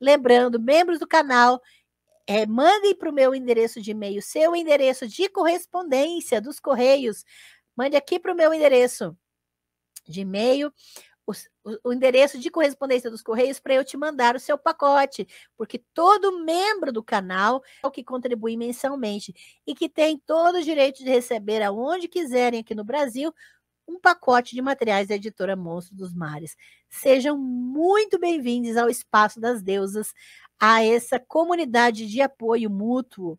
Lembrando, membros do canal, é, mandem para o meu endereço de e-mail, seu endereço de correspondência dos Correios. Mande aqui para o meu endereço de e-mail o, endereço de correspondência dos Correios para eu te mandar o seu pacote, porque todo membro do canal é o que contribui mensalmente e que tem todo o direito de receber aonde quiserem aqui no Brasil um pacote de materiais da editora Monstro dos Mares. Sejam muito bem-vindos ao Espaço das Deusas, a essa comunidade de apoio mútuo